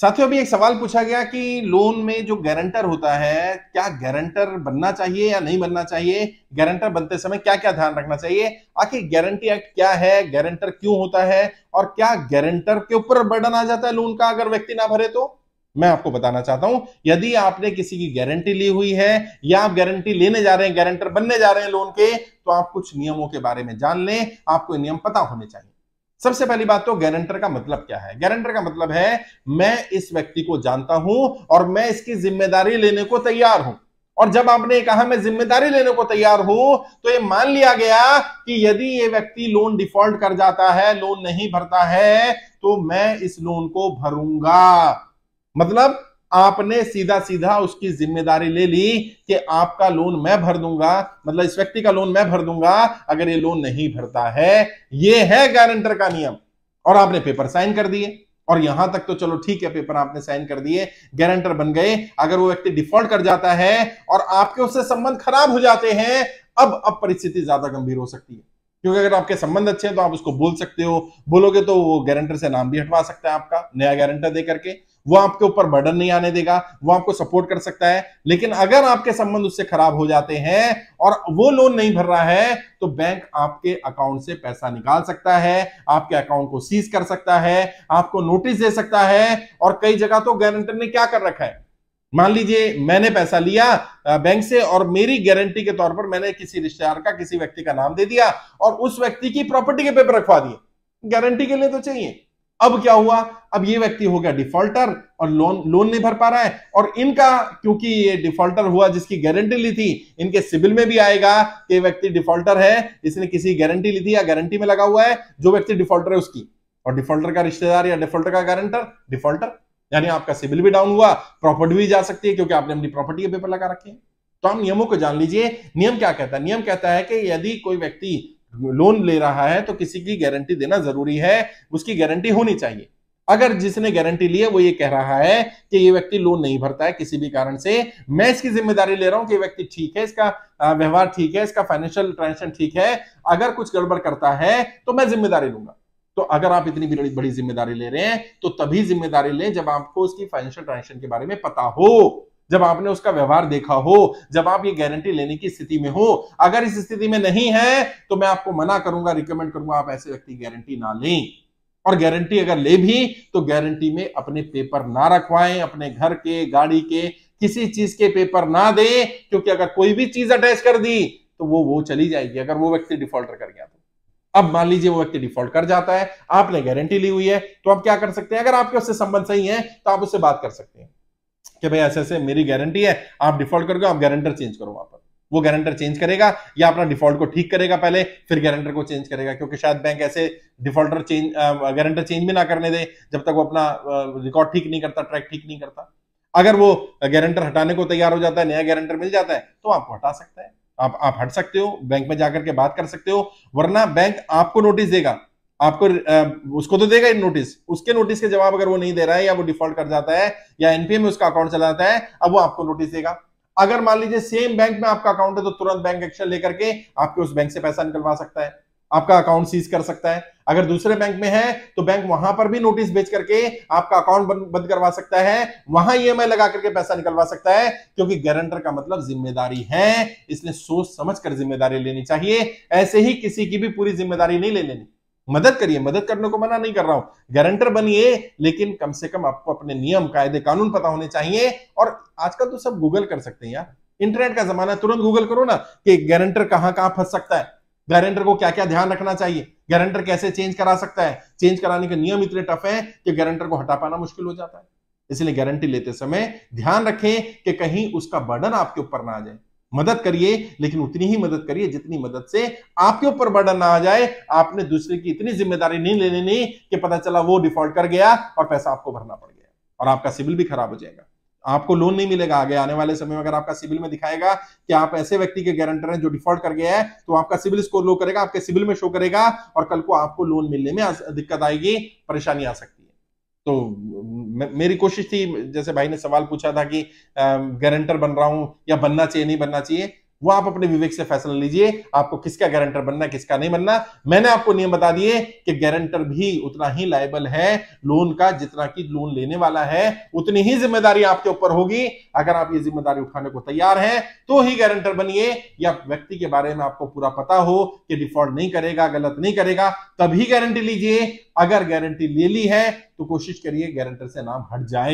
साथियों अभी एक सवाल पूछा गया कि लोन में जो गारंटर होता है क्या गारंटर बनना चाहिए या नहीं बनना चाहिए गारंटर बनते समय क्या क्या ध्यान रखना चाहिए आखिर गारंटी एक्ट क्या है गारंटर क्यों होता है और क्या गारंटर के ऊपर बर्डन आ जाता है लोन का अगर व्यक्ति ना भरे तो मैं आपको बताना चाहता हूं यदि आपने किसी की गारंटी ली हुई है या आप गारंटी लेने जा रहे हैं गारंटर बनने जा रहे हैं लोन के तो आप कुछ नियमों के बारे में जान लें आपको नियम पता होने चाहिए सबसे पहली बात तो गारंटर का मतलब क्या है गारंटर का मतलब है मैं इस व्यक्ति को जानता हूं और मैं इसकी जिम्मेदारी लेने को तैयार हूं और जब आपने कहा मैं जिम्मेदारी लेने को तैयार हूं तो ये मान लिया गया कि यदि ये व्यक्ति लोन डिफॉल्ट कर जाता है लोन नहीं भरता है तो मैं इस लोन को भरूंगा मतलब आपने सीधा सीधा उसकी जिम्मेदारी ले ली कि आपका लोन मैं भर दूंगा मतलब इस व्यक्ति का लोन मैं भर दूंगा अगर ये लोन नहीं भरता है ये है गारंटर का नियम और आपने पेपर साइन कर दिए और यहां तक तो चलो ठीक है पेपर आपने साइन कर दिए गारंटर बन गए अगर वो व्यक्ति डिफॉल्ट कर जाता है और आपके उससे संबंध खराब हो जाते हैं अब अब परिस्थिति ज्यादा गंभीर हो सकती है क्योंकि अगर आपके संबंध अच्छे हैं तो आप उसको बोल सकते हो बोलोगे तो वो गारंटर से नाम भी हटवा सकता है आपका नया गारंटर दे करके वो आपके ऊपर बर्डन नहीं आने देगा वो आपको सपोर्ट कर सकता है लेकिन अगर आपके संबंध उससे खराब हो जाते हैं और वो लोन नहीं भर रहा है तो बैंक आपके अकाउंट से पैसा निकाल सकता है आपके अकाउंट को सीज कर सकता है आपको नोटिस दे सकता है और कई जगह तो गारंटर ने क्या कर रखा है मान लीजिए मैंने पैसा लिया बैंक से और मेरी गारंटी के तौर पर मैंने किसी रिश्तेदार का किसी व्यक्ति का नाम दे दिया और उस व्यक्ति की प्रॉपर्टी के पेपर रखवा दिए गारंटी के लिए तो चाहिए अब क्या हुआ अब ये व्यक्ति हो गया डिफॉल्टर और लोन लोन नहीं भर पा रहा है और इनका क्योंकि ये डिफॉल्टर हुआ जिसकी गारंटी ली थी इनके सिविल में भी आएगा कि व्यक्ति डिफॉल्टर है इसने किसी गारंटी ली थी या गारंटी में लगा हुआ है जो व्यक्ति डिफॉल्टर है उसकी और डिफॉल्टर का रिश्तेदार या डिफॉल्टर का गारंटर डिफॉल्टर यानी आपका सिविल भी डाउन हुआ प्रॉपर्टी भी जा सकती है क्योंकि आपने अपनी प्रॉपर्टी के पेपर लगा रखे हैं तो आप नियमों को जान लीजिए नियम क्या कहता है नियम कहता है कि यदि कोई व्यक्ति लोन ले रहा है तो किसी की गारंटी देना जरूरी है उसकी गारंटी होनी चाहिए अगर जिसने गारंटी ली है वो ये कह रहा है कि ये व्यक्ति लोन नहीं भरता है किसी भी कारण से मैं इसकी जिम्मेदारी ले रहा हूं कि ये व्यक्ति ठीक है इसका व्यवहार ठीक है इसका फाइनेंशियल ट्रांजेक्शन ठीक है अगर कुछ गड़बड़ करता है तो मैं जिम्मेदारी लूंगा तो अगर आप इतनी बड़ी बड़ी जिम्मेदारी ले रहे हैं तो तभी जिम्मेदारी लें जब आपको उसकी फाइनेंशियल ट्रांजेक्शन के बारे में पता हो जब आपने उसका व्यवहार देखा हो जब आप ये गारंटी लेने की स्थिति में हो अगर इस स्थिति में नहीं है तो मैं आपको मना करूंगा रिकमेंड करूंगा आप ऐसे व्यक्ति गारंटी ना लें और गारंटी अगर ले भी तो गारंटी में अपने पेपर ना रखवाएं अपने घर के गाड़ी के किसी चीज के पेपर ना दे क्योंकि अगर कोई भी चीज अटैच कर दी तो वो वो चली जाएगी अगर वो व्यक्ति डिफॉल्टर कर गया तो अब मान लीजिए वो व्यक्ति डिफॉल्ट कर जाता है आपने गारंटी ली हुई है तो आप क्या कर सकते हैं अगर आपके उससे संबंध सही है तो आप उससे बात कर सकते हैं कि भाई ऐसे ऐसे मेरी गारंटी है आप डिफॉल्ट करोगे आप गारंटर चेंज करो वहां पर वो गारंटर चेंज करेगा या अपना डिफॉल्ट को ठीक करेगा पहले फिर गारंटर को चेंज करेगा क्योंकि शायद बैंक ऐसे डिफॉल्टर चेंज गारंटर चेंज भी ना करने दे जब तक वो अपना रिकॉर्ड ठीक नहीं करता ट्रैक ठीक नहीं करता अगर वो गारंटर हटाने को तैयार हो जाता है नया गारंटर मिल जाता है तो आपको हटा सकता है आप आप हट सकते हो बैंक में जाकर के बात कर सकते हो वरना बैंक आपको नोटिस देगा आपको उसको तो देगा नोटिस उसके नोटिस के जवाब अगर वो नहीं दे रहा है या वो डिफॉल्ट कर जाता है या एनपीए में उसका अकाउंट चला जाता है अब वो आपको नोटिस देगा अगर मान लीजिए सेम बैंक में आपका अकाउंट है तो तुरंत बैंक एक्शन लेकर के आपके उस बैंक से पैसा निकलवा सकता है आपका अकाउंट सीज कर सकता है अगर दूसरे बैंक में है तो बैंक वहां पर भी नोटिस भेज करके आपका अकाउंट बंद करवा सकता है वहां ईएमआई e लगा करके पैसा निकलवा सकता है क्योंकि गारंटर का मतलब जिम्मेदारी है इसलिए सोच समझ कर जिम्मेदारी लेनी चाहिए ऐसे ही किसी की भी पूरी जिम्मेदारी नहीं ले लेनी मदद करिए मदद करने को मना नहीं कर रहा हूं गारंटर बनिए लेकिन कम से कम आपको अपने नियम कायदे कानून पता होने चाहिए और आजकल तो सब गूगल कर सकते हैं यार इंटरनेट का जमाना तुरंत गूगल करो ना कि गारंटर कहां कहां फंस सकता है गारंटर को क्या क्या ध्यान रखना चाहिए गारंटर कैसे चेंज करा सकता है चेंज कराने के नियम इतने टफ है कि गारंटर को हटा पाना मुश्किल हो जाता है इसलिए गारंटी लेते समय ध्यान रखें कि कहीं उसका बर्डन आपके ऊपर ना आ जाए मदद करिए लेकिन उतनी ही मदद करिए जितनी मदद से आपके ऊपर बर्डन ना आ जाए आपने दूसरे की इतनी जिम्मेदारी नहीं ले लेनी कि पता चला वो डिफॉल्ट कर गया और पैसा आपको भरना पड़ गया और आपका सिविल भी खराब हो जाएगा आपको लोन नहीं मिलेगा आगे आने वाले समय में अगर आपका सिविल में दिखाएगा कि आप ऐसे व्यक्ति के गारंटर हैं जो डिफॉल्ट कर गया है तो आपका सिविल स्कोर लो करेगा आपके सिविल में शो करेगा और कल को आपको लोन मिलने में दिक्कत आएगी परेशानी आ सकती है तो मेरी कोशिश थी जैसे भाई ने सवाल पूछा था कि गारंटर बन रहा हूं या बनना चाहिए नहीं बनना चाहिए वो आप अपने विवेक से फैसला लीजिए आपको किसका गारंटर बनना किसका नहीं बनना मैंने आपको नियम बता दिए कि गारंटर भी उतना ही लाइबल है लोन का जितना कि लोन लेने वाला है उतनी ही जिम्मेदारी आपके ऊपर होगी अगर आप ये जिम्मेदारी उठाने को तैयार हैं तो ही गारंटर बनिए या व्यक्ति के बारे में आपको पूरा पता हो कि डिफॉल्ट नहीं करेगा गलत नहीं करेगा तभी गारंटी लीजिए अगर गारंटी ले ली है तो कोशिश करिए गारंटर से नाम हट जाए